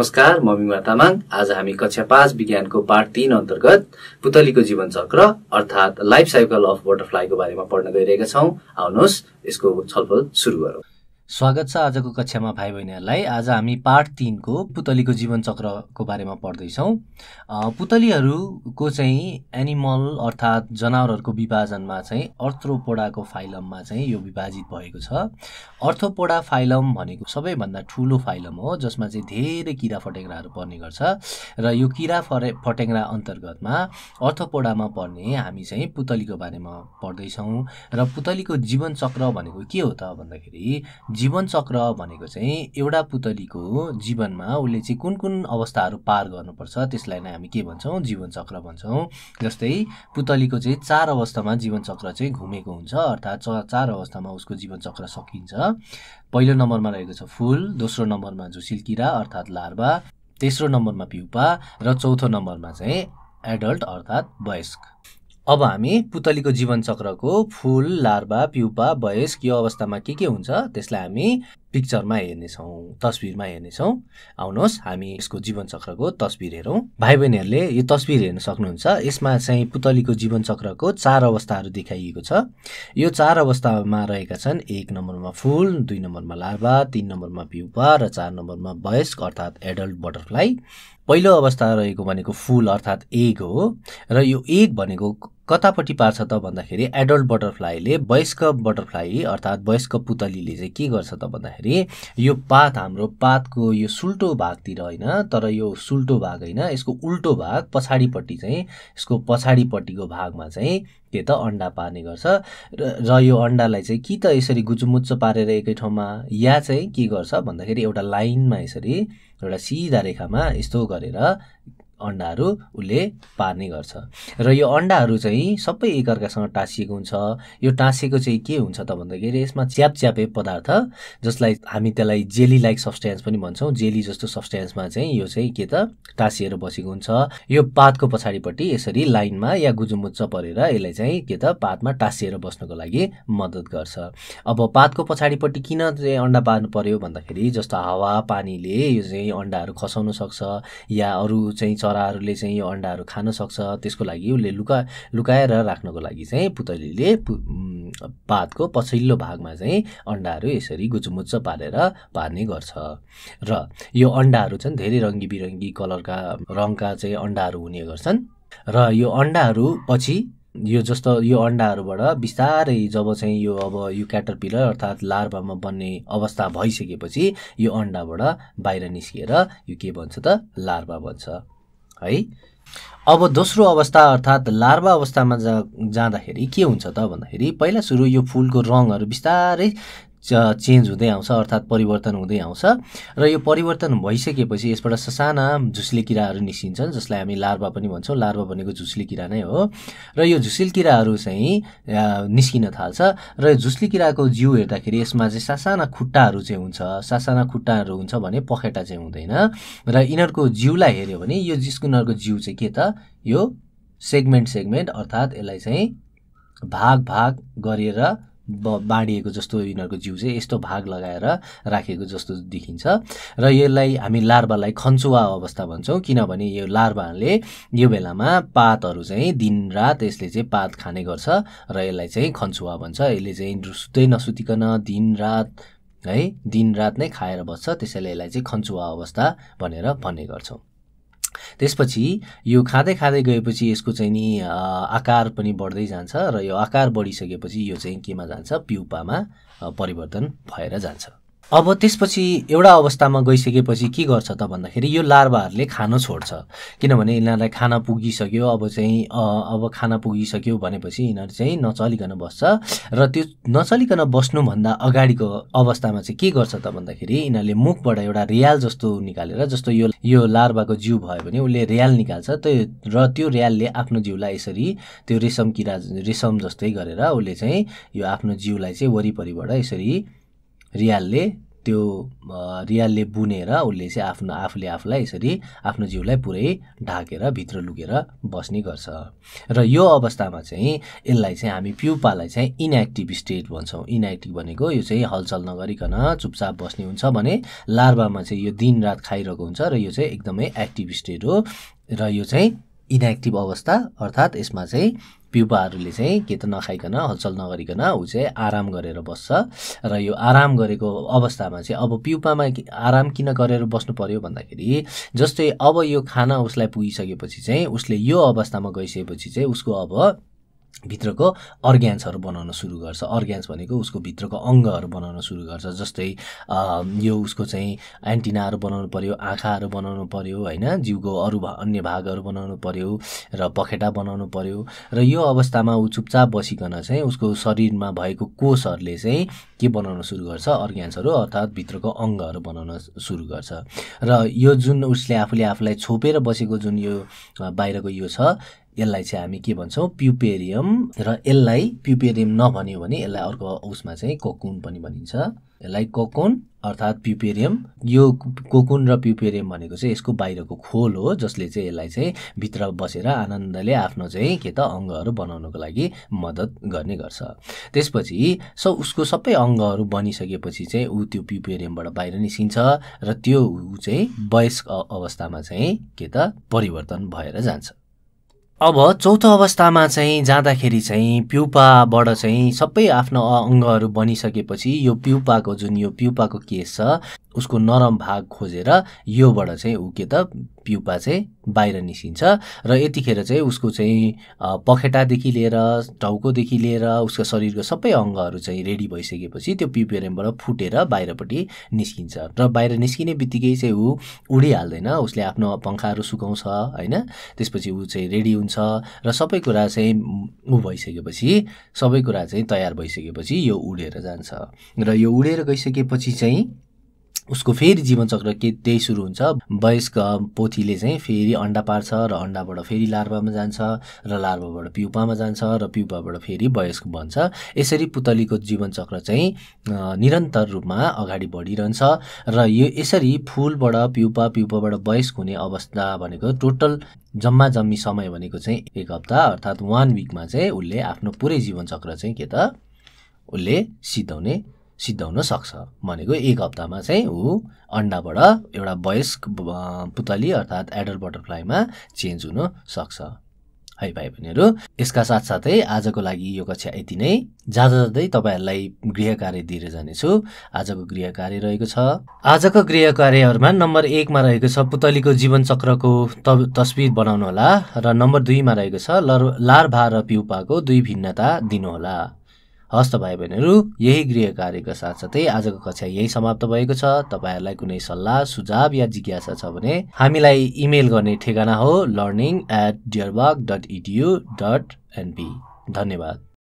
नमस्कार म मिमा तामाङ आज हामी कक्षा पाँच विज्ञानको पाठ तीन अन्तर्गत पुतलीको जीवन चक्र अर्थात् लाइफ साइकल अफ बटरफ्लाईको बारेमा पढ्न गइरहेका छौँ आउनुहोस् यसको छलफल सुरु गरौँ स्वागत छ आजको कक्षामा भाइ बहिनीहरूलाई आज हामी पार्ट तिनको पुतलीको जीवनचक्रको बारेमा पढ्दैछौँ पुतलीहरूको चाहिँ एनिमल अर्थात् जनावरहरूको विभाजनमा चाहिँ अर्थ्रोपोडाको फाइलममा चाहिँ यो विभाजित भएको छ अर्थोपोडा फाइलम भनेको सबैभन्दा ठुलो फाइलम हो जसमा चाहिँ धेरै किरा फटेङ्ग्राहरू पर्ने गर्छ र यो किरा फरे फटेङ्ग्रा अन्तर्गतमा अर्थोपोडामा पर्ने हामी चाहिँ पुतलीको बारेमा पढ्दैछौँ र पुतलीको जीवनचक्र भनेको के हो त भन्दाखेरि जीवनचक्र भनेको चाहिँ एउटा पुतलीको जीवनमा उसले चाहिँ कुन कुन अवस्थाहरू पार गर्नुपर्छ त्यसलाई नै हामी के भन्छौँ जीवनचक्र भन्छौँ जस्तै पुतलीको चाहिँ चार अवस्थामा जीवनचक्र चाहिँ घुमेको हुन्छ अर्थात् च चार अवस्थामा उसको जीवनचक्र सकिन्छ पहिलो नम्बरमा रहेको छ फुल दोस्रो नम्बरमा झुसिल किरा अर्थात् लार्भा तेस्रो नम्बरमा पिउपा र चौथो नम्बरमा चाहिँ एडल्ट अर्थात् वयस्क अब हामी पुतलीको जीवनचक्रको फुल लार्बा प्युपा वयस्क यो अवस्थामा के के हुन्छ त्यसलाई हामी पिक्चरमा हेर्नेछौँ तस्विरमा हेर्नेछौँ आउनुहोस् हामी यसको जीवनचक्रको तस्बिर हेरौँ भाइ बहिनीहरूले यो तस्विर हेर्न सक्नुहुन्छ यसमा चाहिँ पुतलीको जीवनचक्रको चार अवस्थाहरू देखाइएको छ यो चार अवस्थामा रहेका छन् एक नम्बरमा फुल दुई नम्बरमा लार्बा तिन नम्बरमा पिउपा र चार नम्बरमा वयस्क अर्थात् एडल्ट बटरफ्लाई पहिलो अवस्था रहेको भनेको फुल अर्थात् एग हो र यो एग भनेको कतापट्टि पार्छ त भन्दाखेरि एडल्ट बटरफ्लाईले वयस्क बटरफ्लाई अर्थात् वयस्क पुतलीले चाहिँ के गर्छ त भन्दाखेरि यो पात हाम्रो पातको यो सुल्टो भागतिर होइन तर यो सुल्टो भाग होइन यसको उल्टो भाग पछाडिपट्टि चाहिँ यसको पछाडिपट्टिको भागमा चाहिँ के त अन्डा पार्ने गर्छ र यो अन्डालाई चाहिँ कि त यसरी गुजुमुच्चो पारेर एकै ठाउँमा या चाहिँ के गर्छ भन्दाखेरि एउटा लाइनमा यसरी एउटा सिधा रेखामा यस्तो गरेर अन्डाहरू उसले पार्ने गर्छ र यो अन्डाहरू चाहिँ सबै एकअर्कासँग टाँसिएको हुन्छ यो टाँसिएको चाहिँ के हुन्छ त भन्दाखेरि यसमा च्याप च्यापे पदार्थ जसलाई हामी त्यसलाई जेली लाइक सब्सटेन्स पनि भन्छौँ जेली जस्तो सब्सटेन्समा चाहिँ यो चाहिँ के त टाँसिएर बसेको हुन्छ यो पातको पछाडिपट्टि यसरी लाइनमा या गुजुमुच्च परेर यसलाई चाहिँ के त पातमा टाँसिएर बस्नको लागि मद्दत गर्छ अब पातको पछाडिपट्टि किन चाहिँ अन्डा पार्नु पर्यो भन्दाखेरि जस्तो हावा पानीले यो चाहिँ अन्डाहरू खसाउन सक्छ या अरू चाहिँ चराहरूले चाहिँ यो अन्डाहरू खान सक्छ त्यसको लागि उसले लुका लुकाएर राख्नको लागि चाहिँ पुतलीले पातको पछिल्लो भागमा चाहिँ अन्डाहरू यसरी गुचुमुच्च पारेर पार्ने गर्छ र यो अन्डाहरू चाहिँ धेरै रङ्गी बिरङ्गी कलरका रङका चाहिँ अन्डाहरू हुने गर्छन् र यो अन्डाहरू पछि यो जस्तो यो अन्डाहरूबाट बिस्तारै जब चाहिँ यो अब यो क्याटर पिलर अर्थात् लार्भामा बन्ने अवस्था भइसकेपछि यो अन्डाबाट बाहिर निस्किएर यो के भन्छ त लार्भा भन्छ है अब दोस्रो अवस्था अर्थात् लार्वा अवस्थामा जा जाँदाखेरि के हुन्छ त भन्दाखेरि पहिला सुरु यो फुलको रङहरू बिस्तारै चेन्ज हुँदै आउँछ अर्थात् परिवर्तन हुँदै आउँछ र यो परिवर्तन भइसकेपछि यसबाट ससाना झुसले किराहरू निस्किन्छन् जसलाई हामी लार्वा पनि भन्छौँ लार्वा भनेको झुसिले किरा नै हो र यो झुसिल किराहरू चाहिँ निस्किन थाल्छ र झुसिले किराको जिउ हेर्दाखेरि यसमा चाहिँ सासाना खुट्टाहरू चाहिँ हुन्छ सासाना खुट्टाहरू हुन्छ भने पखेटा चाहिँ हुँदैन र यिनीहरूको जिउलाई हेऱ्यो भने यो जिसको यिनीहरूको जिउ चाहिँ के त यो सेगमेन्ट सेगमेन्ट अर्थात् यसलाई चाहिँ भाग भाग गरेर बाँडिएको जस्तो यिनीहरूको जिउ चाहिँ यस्तो भाग लगाएर राखेको जस्तो देखिन्छ र यसलाई हामी लार्भालाई खन्चुवा अवस्था भन्छौँ किनभने यो लार्भाले यो बेलामा पातहरू चाहिँ दिनरात यसले चाहिँ पात खाने गर्छ र यसलाई चाहिँ खन्चुवा भन्छ यसले चाहिँ सुत्दै नसुतिकन दिनरात है दिनरात नै खाएर बस्छ त्यसैले यसलाई चाहिँ खन्चुवा अवस्था भनेर भन्ने गर्छौँ त्यसपछि यो खाँदै खाँदै गएपछि यसको चाहिँ नि आकार पनि बढ्दै जान्छ र यो आकार बढिसकेपछि यो चाहिँ केमा जान्छ प्युपामा परिवर्तन भएर जान्छ अब त्यसपछि एउटा अवस्थामा गइसकेपछि के गर्छ त भन्दाखेरि यो लार्भाहरूले खान छोड्छ किनभने यिनीहरूलाई खाना पुगिसक्यो अब चाहिँ अब खाना पुगिसक्यो भनेपछि यिनीहरू चाहिँ नचलिकन बस्छ र त्यो नचलिकन बस्नुभन्दा अगाडिको अवस्थामा चाहिँ के गर्छ त भन्दाखेरि यिनीहरूले मुखबाट एउटा रियाल जस्तो निकालेर जस्तो यो यो लार्भाको जिउ भयो भने उसले रियाल निकाल्छ त्यो र त्यो रियालले आफ्नो जिउलाई यसरी त्यो रेशम किरा रेशम जस्तै गरेर उसले चाहिँ यो आफ्नो जिउलाई चाहिँ वरिपरिबाट यसरी रियालले त्यो रियालले बुनेर उसले चाहिँ आफ्नो आफूले आफूलाई यसरी आफ्नो जिउलाई पुरै ढाकेर भित्र लुकेर बस्ने गर्छ र यो अवस्थामा चाहिँ यसलाई चाहिँ हामी प्युपालाई चाहिँ इनएक्टिभ स्टेट भन्छौँ इनएक्टिभ भनेको यो चाहिँ हलचल नगरिकन चुपचाप बस्ने हुन्छ भने लार्भामा चाहिँ यो दिनरात खाइरहेको हुन्छ र यो चाहिँ एकदमै एक्टिभ स्टेट हो र यो चाहिँ इनएक्टिभ अवस्था अर्थात् यसमा चाहिँ पिउपाहरूले चाहिँ के त नखाइकन हलचल नगरिकन ऊ चाहिँ आराम गरेर बस्छ र यो आराम गरेको अवस्थामा चाहिँ अब पिउपामा आराम किन गरेर बस्नु पर्यो भन्दाखेरि जस्तै अब यो खाना उसलाई पुगिसकेपछि चाहिँ उसले यो अवस्थामा गइसकेपछि चाहिँ उसको अब भित्रको अर्ग्यान्सहरू बनाउन सुरु गर्छ अर्ग्यान्स भनेको उसको भित्रको अङ्गहरू बनाउन सुरु गर्छ जस्तै यो उसको चाहिँ एन्टिनाहरू बनाउनु पऱ्यो आँखाहरू बनाउनु पऱ्यो होइन जिउको अरू भा अन्य भागहरू बनाउनु पऱ्यो र पखेटा बनाउनु पऱ्यो र यो अवस्थामा ऊ चुपचाप बसिकन चाहिँ उसको शरीरमा भएको कोषहरूले चाहिँ के बनाउन सुरु गर्छ अर्ग्यान्सहरू अर्थात् भित्रको अङ्गहरू बनाउन सुरु गर्छ र यो जुन उसले आफूले आफूलाई छोपेर बसेको जुन यो बाहिरको यो छ यसलाई चाहिँ हामी के भन्छौँ प्युपेरियम पिपेरियम र यसलाई प्युपेरियम नभन्यो भने यसलाई अर्को उसमा चाहिँ कोकुन पनि भनिन्छ यसलाई कोकुन अर्थात् प्युपेरियम यो कोकुन र प्युपेरियम भनेको चाहिँ यसको बाहिरको खोल हो जसले चाहिँ यसलाई चाहिँ भित्र बसेर आनन्दले आफ्नो चाहिँ के त अङ्गहरू बनाउनको लागि मद्दत गर्ने गर्छ त्यसपछि स उसको सबै अङ्गहरू बनिसकेपछि चाहिँ ऊ त्यो प्युपेरियमबाट बाहिर निस्किन्छ र त्यो ऊ चाहिँ वयस्क अवस्थामा चाहिँ के त परिवर्तन भएर जान्छ अब चौथो अवस्थामा चाहिँ जाँदाखेरि चाहिँ प्युपाबाट चाहिँ सबै आफ्नो अङ्गहरू बनिसकेपछि यो प्युपाको जुन यो प्युपाको केस छ उसको नरम भाग खोजेर योबाट चाहिँ ऊ के त पिउपा चाहिँ बाहिर निस्किन्छ र यतिखेर चाहिँ उसको चाहिँ पखेटादेखि लिएर टाउकोदेखि लिएर उसको शरीरको सबै अङ्गहरू चाहिँ रेडी भइसकेपछि त्यो पिपिएलएमबाट फुटेर बाहिरपट्टि निस्किन्छ र बाहिर निस्किने बित्तिकै चाहिँ ऊ उडिहाल्दैन उसले आफ्नो पङ्खाहरू सुकाउँछ होइन त्यसपछि ऊ चाहिँ रेडी हुन्छ र सबै कुरा चाहिँ ऊ भइसकेपछि सबै कुरा चाहिँ तयार भइसकेपछि यो उडेर जान्छ र यो उडेर गइसकेपछि चाहिँ उसको फेरि जीवनचक्र के त्यही सुरु हुन्छ वयस्क पोथीले चाहिँ फेरि अन्डा पार्छ र अन्डाबाट फेरि लार्भामा जान्छ र लार्भाबाट पिउपामा जान्छ र पिउपाबाट फेरि वयस्क बन्छ यसरी पुतलीको जीवनचक्र चाहिँ निरन्तर रूपमा अगाडि बढिरहन्छ र यो यसरी फुलबाट पिउपा पिउपाबाट वयस्क हुने अवस्था भनेको टोटल जम्मा जम्मी समय भनेको चाहिँ एक हप्ता अर्थात् वान विकमा चाहिँ उसले आफ्नो पुरै जीवनचक्र चाहिँ के त उसले सिधाउने सिद्धाउन सक्छ भनेको एक हप्तामा चाहिँ ऊ अन्डाबाट एउटा वयस्क पुतली अर्थात् एडल बटरफ्लाईमा चेन्ज हुन सक्छ है भाइ बहिनीहरू यसका साथसाथै आजको लागि यो कक्षा यति नै जाँदा जाँदै तपाईँहरूलाई गृह कार्य दिएर जानेछु आजको गृह कार्य रहेको छ आजको गृह कार्यहरूमा नम्बर एकमा रहेको छ पुतलीको जीवनचक्रको तस्विर बनाउनुहोला र नम्बर दुईमा रहेको छ लर लार्भा र पिउपाको दुई भिन्नता दिनुहोला हस्त भाइ बहिनीहरू यही गृह कार्यका साथसाथै आजको कक्षा यही समाप्त भएको छ तपाईँहरूलाई कुनै सल्लाह सुझाव या जिज्ञासा छ भने हामीलाई इमेल गर्ने ठेगाना हो learning at Deerwalk dot edu dot NP धन्यवाद